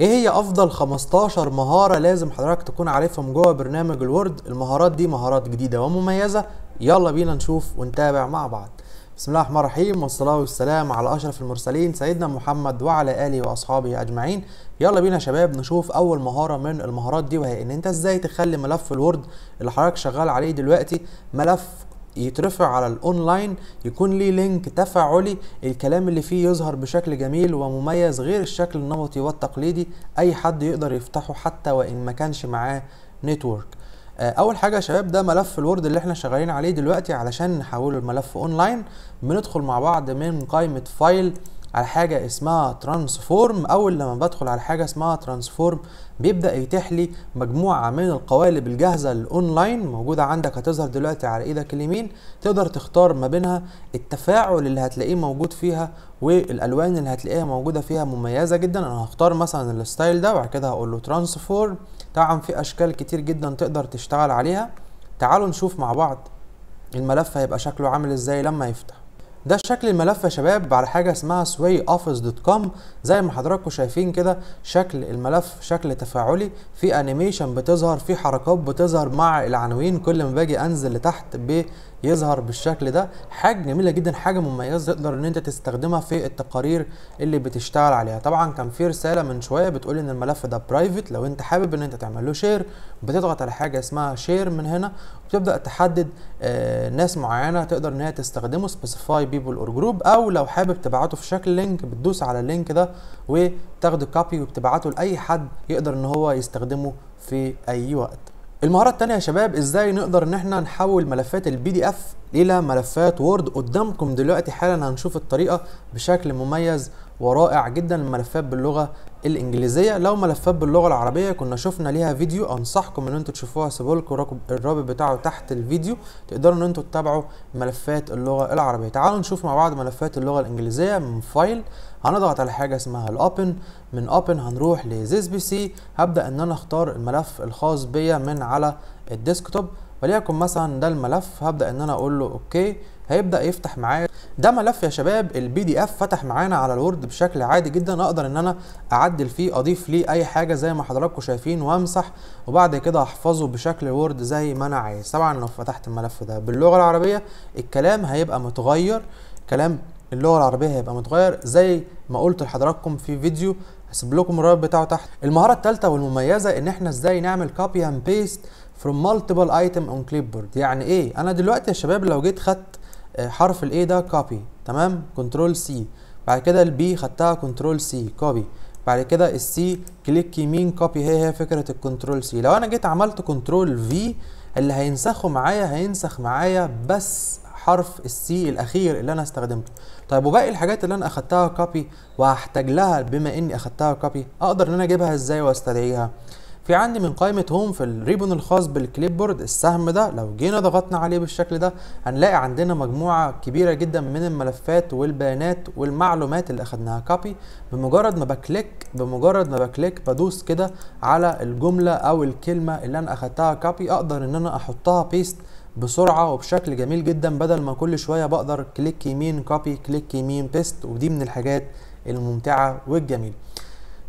ايه هي افضل 15 مهاره لازم حضرتك تكون عارفهم جوه برنامج الوورد المهارات دي مهارات جديده ومميزه يلا بينا نشوف ونتابع مع بعض بسم الله الرحمن الرحيم والصلاه والسلام على اشرف المرسلين سيدنا محمد وعلى اله واصحابه اجمعين يلا بينا يا شباب نشوف اول مهاره من المهارات دي وهي ان انت ازاي تخلي ملف الوورد اللي حضرتك شغال عليه دلوقتي ملف يترفع على الاونلاين يكون ليه لينك تفاعلي الكلام اللي فيه يظهر بشكل جميل ومميز غير الشكل النمطي والتقليدي اي حد يقدر يفتحه حتى وان ما كانش معاه نتورك آه، اول حاجه يا شباب ده ملف الوورد اللي احنا شغالين عليه دلوقتي علشان نحوله لملف اونلاين بندخل مع بعض من قائمه فايل على حاجة اسمها ترانسفورم أول لما بدخل على حاجة اسمها ترانسفورم بيبدأ يتيح لي مجموعة من القوالب الجاهزة الأونلاين موجودة عندك هتظهر دلوقتي على إيدك اليمين تقدر تختار ما بينها التفاعل اللي هتلاقيه موجود فيها والألوان اللي هتلاقيها موجودة فيها مميزة جدا أنا هختار مثلا الستايل ده وبعد كده هقول له ترانسفورم طبعا في أشكال كتير جدا تقدر تشتغل عليها تعالوا نشوف مع بعض الملف هيبقى شكله عامل ازاي لما يفتح ده شكل الملف يا شباب على حاجه اسمها سوي اوفيس دوت كوم زي ما حضراتكم شايفين كده شكل الملف شكل تفاعلي في انيميشن بتظهر في حركات بتظهر مع العناوين كل ما باجي انزل لتحت بيظهر بالشكل ده حاجه جميله جدا حاجه مميزه تقدر ان انت تستخدمها في التقارير اللي بتشتغل عليها طبعا كان في رساله من شويه بتقول ان الملف ده برايفت لو انت حابب ان انت تعمل له شير بتضغط على حاجه اسمها شير من هنا بتبدا تحدد آه، ناس معينه تقدر ان هي تستخدمه سبيسيفاي بيبل اور جروب او لو حابب تبعته في شكل لينك بتدوس على اللينك ده وتاخد كوبي وبتبعته لاي حد يقدر ان هو يستخدمه في اي وقت المهارة التانية يا شباب ازاي نقدر ان احنا نحول ملفات البي دي اف الى ملفات وورد قدامكم دلوقتي حالا هنشوف الطريقة بشكل مميز ورائع جدا الملفات باللغة الانجليزية لو ملفات باللغة العربية كنا شفنا ليها فيديو انصحكم ان انتوا تشوفوها سيبولكم الرابط بتاعه تحت الفيديو تقدروا ان انتوا تتابعوا ملفات اللغة العربية تعالوا نشوف مع بعض ملفات اللغة الانجليزية من فايل هنضغط على حاجه اسمها الاوبن من اوبن هنروح لزيس بي سي هبدا ان انا اختار الملف الخاص بيا من على الديسكتوب وليكن مثلا ده الملف هبدا ان انا اقول له اوكي هيبدا يفتح معايا ده ملف يا شباب البي دي اف فتح معانا على الوورد بشكل عادي جدا اقدر ان انا اعدل فيه اضيف ليه اي حاجه زي ما حضراتكم شايفين وامسح وبعد كده احفظه بشكل وورد زي ما انا عايز طبعا لو فتحت الملف ده باللغه العربيه الكلام هيبقى متغير كلام اللغه العربيه هيبقى متغير زي ما قلت لحضراتكم في فيديو هسيب لكم الرابط بتاعه تحت المهاره الثالثه والمميزه ان احنا ازاي نعمل كوبي اند بيست فروم مالتيبل ايتم اون كليب بورد يعني ايه انا دلوقتي يا شباب لو جيت خدت آه، حرف الاي ده كوبي تمام كنترول سي بعد كده البي خدتها كنترول سي كوبي بعد كده السي كليك يمين كوبي هي هي فكره الكنترول سي لو انا جيت عملت كنترول في اللي هينسخه معايا هينسخ معايا بس حرف السي الاخير اللي انا استخدمته طيب وباقي الحاجات اللي انا اخدتها كوبي وهحتاج لها بما اني اخدتها كوبي اقدر ان انا اجيبها ازاي واستدعيها في عندي من قائمة هوم في الريبون الخاص بالكليب بورد السهم ده لو جينا ضغطنا عليه بالشكل ده هنلاقي عندنا مجموعة كبيرة جدا من الملفات والبيانات والمعلومات اللي اخدناها كوبي بمجرد ما بكليك بمجرد ما بكليك بدوس كده على الجملة او الكلمة اللي انا اخدتها كوبي اقدر ان انا احطها بيست بسرعه وبشكل جميل جدا بدل ما كل شويه بقدر كليك يمين كوبي كليك يمين بيست ودي من الحاجات الممتعه والجميله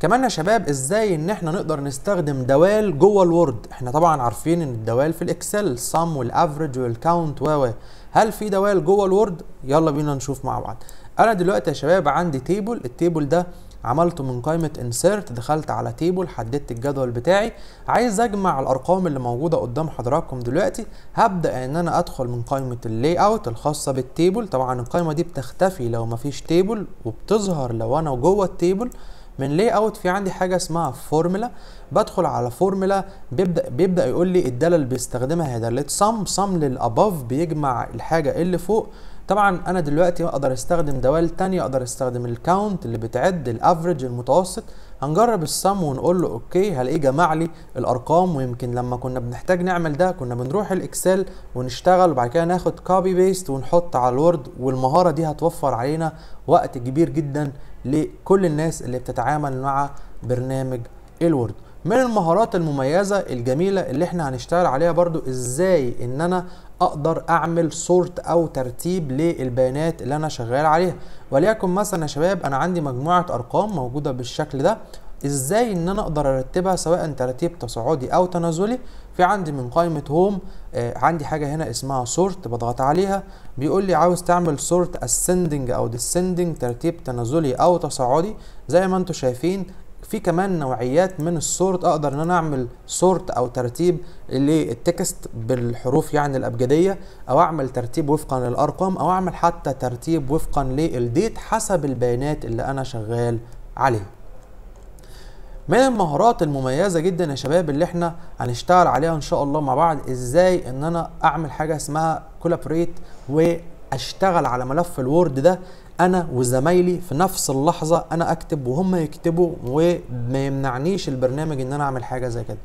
كمان يا شباب ازاي ان احنا نقدر نستخدم دوال جوه الوورد احنا طبعا عارفين ان الدوال في الاكسل السم والافريج والكاونت و هل في دوال جوه الوورد يلا بينا نشوف مع بعض انا دلوقتي يا شباب عندي تيبل التيبل ده عملته من قائمة انسرت دخلت على تيبل حددت الجدول بتاعي عايز اجمع الارقام اللي موجودة قدام حضراتكم دلوقتي هبدأ ان انا ادخل من قائمة اللي اوت الخاصة بالتيبل طبعا القائمة دي بتختفي لو مفيش تيبل وبتظهر لو انا جوه التيبل من لاي اوت في عندي حاجه اسمها فورمولا بدخل على فورمولا بيبدا بيبدا يقول لي الداله اللي بيستخدمها هي داله سم سم للاباف بيجمع الحاجه اللي فوق طبعا انا دلوقتي اقدر استخدم دوال تانية اقدر استخدم الكاونت اللي بتعد الافريج المتوسط هنجرب السم ونقول له اوكي هلاقيه جمع لي الارقام ويمكن لما كنا بنحتاج نعمل ده كنا بنروح الاكسل ونشتغل وبعد كده ناخد كوبي بيست ونحط على الوورد والمهاره دي هتوفر علينا وقت كبير جدا لكل الناس اللي بتتعامل مع برنامج الوورد من المهارات المميزة الجميلة اللي احنا هنشتغل عليها برضو ازاي ان انا اقدر اعمل صورت او ترتيب للبيانات اللي انا شغال عليها وليكن مثلا يا شباب انا عندي مجموعة ارقام موجودة بالشكل ده ازاي ان انا اقدر ارتبها سواء ترتيب تصاعدي او تنازلي في عندي من قائمة هوم آه عندي حاجة هنا اسمها صورت بضغط عليها بيقول لي عاوز تعمل صورت ascending او descending ترتيب تنازلي او تصاعدي زي ما انتم شايفين في كمان نوعيات من السورت اقدر ان انا اعمل سورت او ترتيب للتكست بالحروف يعني الابجديه او اعمل ترتيب وفقا للارقام او اعمل حتى ترتيب وفقا للديت حسب البيانات اللي انا شغال عليها من المهارات المميزة جدا يا شباب اللي احنا هنشتغل عليها ان شاء الله مع بعض ازاي ان انا اعمل حاجة اسمها كولابريت واشتغل على ملف الوورد ده انا وزمايلي في نفس اللحظه انا اكتب وهم يكتبوا وما يمنعنيش البرنامج ان انا اعمل حاجه زي كده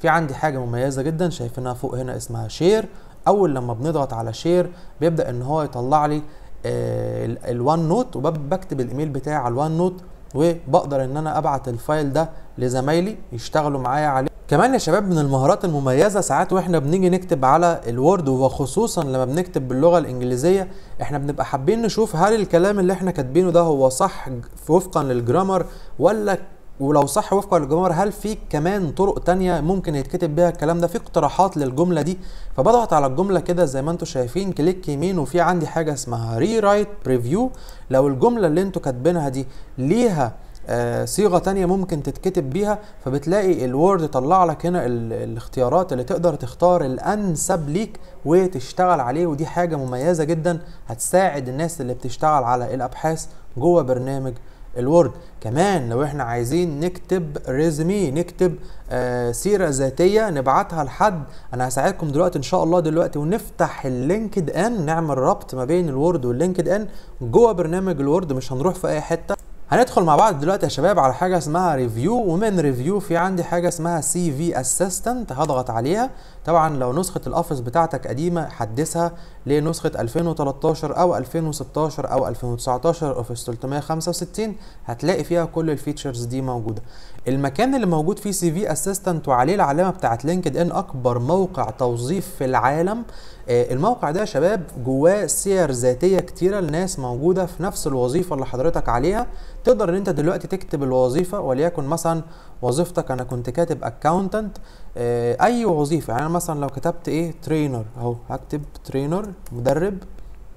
في عندي حاجه مميزه جدا شايفينها فوق هنا اسمها شير اول لما بنضغط على شير بيبدا ان هو يطلع لي آه، الوان نوت وبكتب الايميل بتاعي على الوان نوت وبقدر ان انا ابعت الفايل ده لزمايلي يشتغلوا معايا عليه كمان يا شباب من المهارات المميزة ساعات واحنا بنيجي نكتب على الوورد وخصوصا لما بنكتب باللغة الإنجليزية احنا بنبقى حابين نشوف هل الكلام اللي احنا كاتبينه ده هو صح وفقا للجرامر ولا ولو صح وفقا للجمهور هل في كمان طرق تانية ممكن يتكتب بيها الكلام ده في اقتراحات للجملة دي فبضغط على الجملة كده زي ما انتم شايفين كليك يمين وفي عندي حاجة اسمها ري رايت بريفيو لو الجملة اللي انتم كاتبينها دي ليها آه، صيغه تانية ممكن تتكتب بيها فبتلاقي الوورد طلع لك هنا الاختيارات اللي تقدر تختار الانسب ليك وتشتغل عليه ودي حاجه مميزه جدا هتساعد الناس اللي بتشتغل على الابحاث جوه برنامج الوورد كمان لو احنا عايزين نكتب ريزمي نكتب آه سيره ذاتيه نبعتها لحد انا هساعدكم دلوقتي ان شاء الله دلوقتي ونفتح اللينكد ان نعمل ربط ما بين الوورد واللينكد ان جوه برنامج الوورد مش هنروح في اي حته هندخل مع بعض دلوقتي يا شباب على حاجه اسمها ريفيو ومن ريفيو في عندي حاجه اسمها سي في اسيستنت هضغط عليها طبعا لو نسخه الاوفيس بتاعتك قديمه حدثها لنسخة 2013 أو 2016 أو 2019 اوفيس 365 هتلاقي فيها كل الفيتشرز دي موجودة المكان اللي موجود فيه سي في اسيستنت وعليه العلامة بتاعت لينكد ان أكبر موقع توظيف في العالم آه، الموقع ده يا شباب جواه سير ذاتية كتيرة لناس موجودة في نفس الوظيفة اللي حضرتك عليها تقدر ان انت دلوقتي تكتب الوظيفة وليكن مثلا وظيفتك انا كنت كاتب اكاونتنت آه، اي وظيفه يعني مثلا لو كتبت ايه ترينر اهو هكتب ترينر مدرب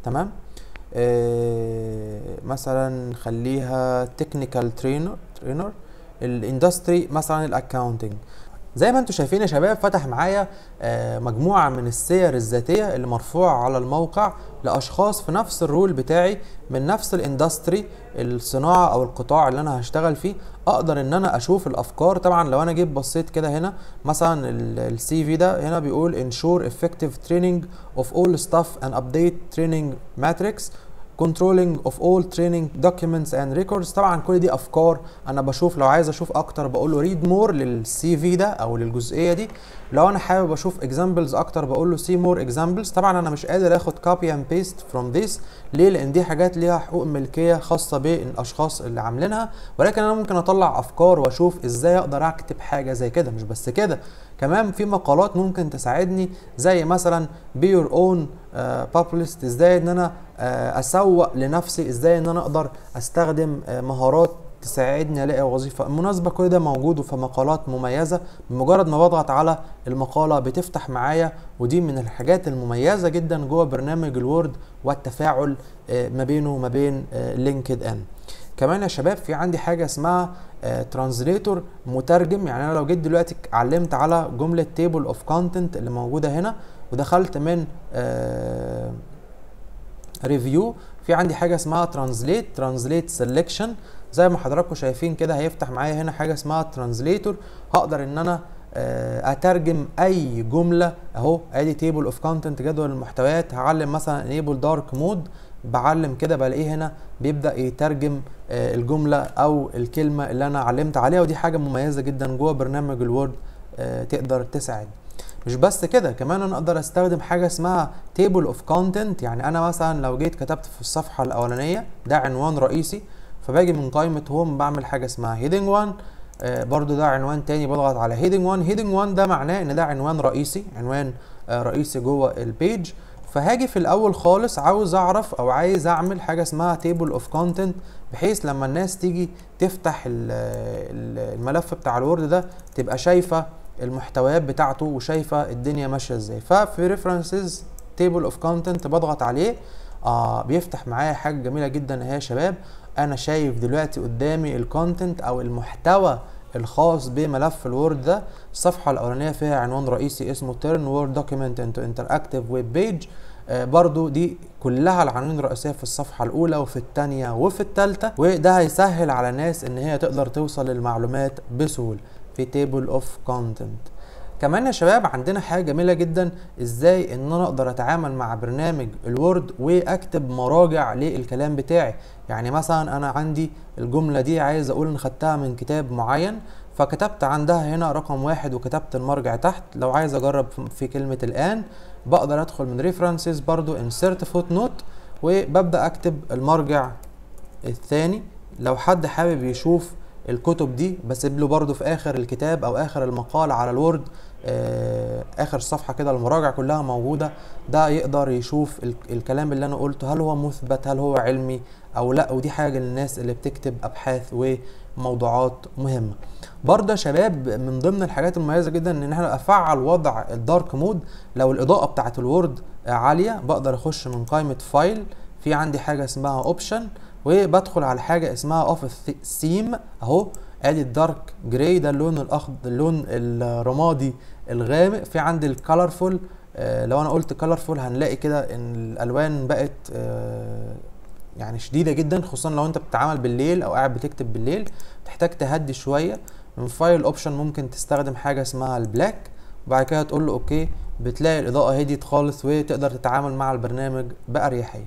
تمام آه، مثلا خليها تكنيكال ترينر ترينر الاندستري مثلا الاكاونتنج زي ما انتم شايفين يا شباب فتح معايا آه، مجموعه من السير الذاتيه اللي مرفوعه على الموقع لاشخاص في نفس الرول بتاعي من نفس الاندستري الصناعه او القطاع اللي انا هشتغل فيه اقدر ان انا اشوف الافكار طبعا لو انا جيت بصيت كده هنا مثلا السي في ده هنا بيقول انشور effective training of all staff and update training matrix كنترولنج اوف اول تريننج دوكيومنتس اند ريكوردز طبعا كل دي افكار انا بشوف لو عايز اشوف اكتر بقول له ريد مور للسي في ده او للجزئيه دي لو انا حابب اشوف اكزامبلز اكتر بقول له سي مور اكزامبلز طبعا انا مش قادر اخد كوبي اند بيست فروم ذيس ليه لان دي حاجات ليها حقوق ملكيه خاصه بالاشخاص اللي عاملينها ولكن انا ممكن اطلع افكار واشوف ازاي اقدر اكتب حاجه زي كده مش بس كده كمان في مقالات ممكن تساعدني زي مثلا بي يور اون بابليست ازاي ان انا آه، اسوق لنفسي ازاي ان انا اقدر استخدم آه، مهارات تساعدني الاقي وظيفه المناسبه كل ده موجود وفي مقالات مميزه بمجرد ما بضغط على المقاله بتفتح معايا ودي من الحاجات المميزه جدا جوه برنامج الوورد والتفاعل آه، ما بينه وما بين آه، لينكد ان كمان يا شباب في عندي حاجه اسمها آه، ترانزليتور مترجم يعني انا لو جيت دلوقتي علمت على جمله تيبل اوف كونتنت اللي موجوده هنا ودخلت من ريفيو في عندي حاجه اسمها ترانزليت ترانزليت سيلكشن زي ما حضراتكم شايفين كده هيفتح معايا هنا حاجه اسمها ترانزليتور هقدر ان انا آه، اترجم اي جمله اهو ادي تيبل اوف كونتنت جدول المحتويات هعلم مثلا انيبل دارك مود بعلم كده بلاقيه هنا بيبدا يترجم آه، الجمله او الكلمه اللي انا علمت عليها ودي حاجه مميزه جدا جوه برنامج الوورد آه، تقدر تساعد مش بس كده كمان انا اقدر استخدم حاجه اسمها تيبل اوف كونتنت يعني انا مثلا لو جيت كتبت في الصفحه الاولانيه ده عنوان رئيسي فباجي من قائمه هوم بعمل حاجه اسمها هيدنج آه، 1 برضو ده عنوان تاني بضغط على هيدنج 1 هيدنج 1 ده معناه ان ده عنوان رئيسي عنوان آه، رئيسي جوه البيج فهاجي في الاول خالص عاوز اعرف او عايز اعمل حاجه اسمها تيبل اوف كونتنت بحيث لما الناس تيجي تفتح الملف بتاع الوورد ده تبقى شايفه المحتويات بتاعته وشايفه الدنيا ماشيه ازاي ففي ريفرنسز تيبل اوف كونتنت بضغط عليه آه بيفتح معايا حاجه جميله جدا اهي يا شباب انا شايف دلوقتي قدامي الكونتنت او المحتوى الخاص بملف الوورد ده الصفحه الاولانيه فيها عنوان رئيسي اسمه تيرن وورد دوكيمنت انتو انتراكتيف ويب بيج برضو دي كلها العناوين الرئيسيه في الصفحه الاولى وفي الثانيه وفي الثالثه وده هيسهل على الناس ان هي تقدر توصل للمعلومات بسهوله في تيبل اوف كونتنت كمان يا شباب عندنا حاجه جميله جدا ازاي ان انا اقدر اتعامل مع برنامج الوورد واكتب مراجع للكلام بتاعي يعني مثلا انا عندي الجمله دي عايز اقول ان خدتها من كتاب معين فكتبت عندها هنا رقم واحد وكتبت المرجع تحت لو عايز اجرب في كلمه الان بقدر ادخل من ريفرنسز برضو فوت نوت وببدا اكتب المرجع الثاني لو حد حابب يشوف الكتب دي بسيب له برده في اخر الكتاب او اخر المقال على الوورد آه، اخر صفحه كده المراجع كلها موجوده ده يقدر يشوف الكلام اللي انا قلته هل هو مثبت هل هو علمي او لا ودي حاجه للناس اللي بتكتب ابحاث وموضوعات مهمه برضه شباب من ضمن الحاجات المميزه جدا ان احنا افعل وضع الدارك مود لو الاضاءه بتاعه الوورد عاليه بقدر اخش من قائمه فايل في عندي حاجه اسمها اوبشن وبدخل على حاجه اسمها اوف سيم اهو ادي الدارك جراي ده اللون الاخضر اللون الرمادي الغامق في عندي الكالرفول آه لو انا قلت كالرفول هنلاقي كده ان الالوان بقت آه يعني شديده جدا خصوصا لو انت بتتعامل بالليل او قاعد بتكتب بالليل تحتاج تهدي شويه من فايل اوبشن ممكن تستخدم حاجه اسمها البلاك وبعد كده تقول له اوكي بتلاقي الاضاءه هديت خالص وتقدر تتعامل مع البرنامج باريحيه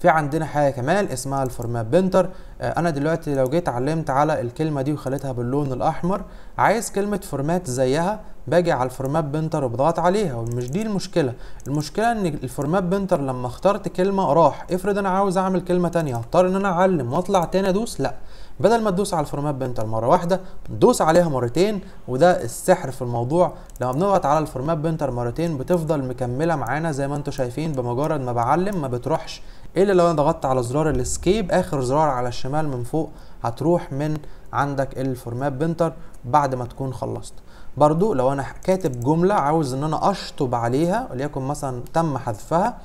في عندنا حاجه كمان اسمها الفورمات بنتر آه، انا دلوقتي لو جيت علمت على الكلمه دي وخليتها باللون الاحمر عايز كلمه فورمات زيها باجي على الفورمات بنتر وبضغط عليها ومش دي المشكله المشكله ان الفورمات بنتر لما اخترت كلمه راح افرض انا عاوز اعمل كلمه تانية هضطر ان انا اعلم واطلع تاني ادوس لا بدل ما تدوس على الفورمات بنتر مره واحده دوس عليها مرتين وده السحر في الموضوع لما بنضغط على الفورمات بنتر مرتين بتفضل مكمله معانا زي ما انتم شايفين بمجرد ما بعلم ما بتروحش إيه الا لو انا ضغطت على زرار الاسكيب اخر زرار على الشمال من فوق هتروح من عندك الفورمات بنتر بعد ما تكون خلصت برضو لو انا كاتب جمله عاوز ان انا اشطب عليها وليكن مثلا تم حذفها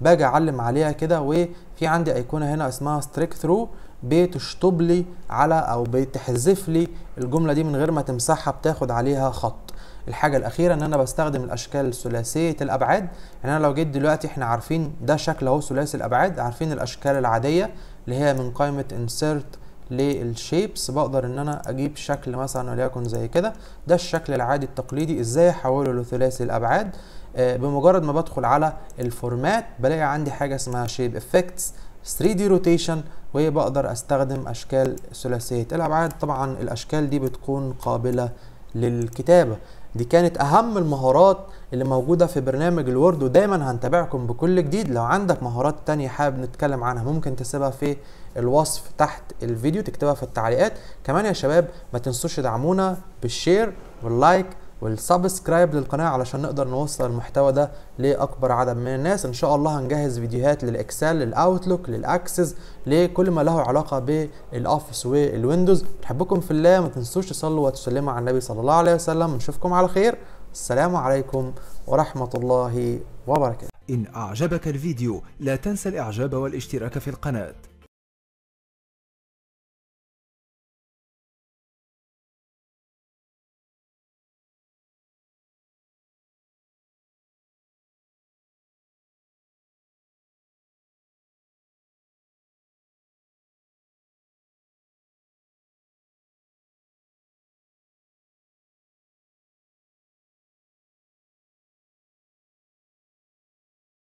باجي اعلم عليها كده وفي عندي ايقونه هنا اسمها ستريك ثرو بتشطب لي على او بتحذف لي الجمله دي من غير ما تمسحها بتاخد عليها خط الحاجه الاخيره ان انا بستخدم الاشكال ثلاثيه الابعاد يعني انا لو جيت دلوقتي احنا عارفين ده شكل اهو ثلاثي الابعاد عارفين الاشكال العاديه اللي هي من قائمه insert للشيبس بقدر ان انا اجيب شكل مثلا وليكن زي كده ده الشكل العادي التقليدي ازاي احوله لثلاثي الابعاد آه بمجرد ما بدخل على الفورمات بلاقي عندي حاجه اسمها شيب افكتس 3 3D روتيشن وهي بقدر استخدم اشكال ثلاثيه الابعاد طبعا الاشكال دي بتكون قابله للكتابه دي كانت اهم المهارات اللي موجوده في برنامج الوورد ودايما هنتابعكم بكل جديد لو عندك مهارات تانية حابب نتكلم عنها ممكن تسيبها في الوصف تحت الفيديو تكتبها في التعليقات كمان يا شباب ما تنسوش تدعمونا بالشير واللايك والسبسكرايب للقناه علشان نقدر نوصل المحتوى ده لاكبر عدد من الناس ان شاء الله هنجهز فيديوهات للاكسل للاوتلوك للاكسس لكل ما له علاقه بالاوفيس والويندوز بحبكم في الله ما تنسوش تصلوا وتسلموا على النبي صلى الله عليه وسلم نشوفكم على خير السلام عليكم ورحمه الله وبركاته ان اعجبك الفيديو لا تنسى الاعجاب والاشتراك في القناه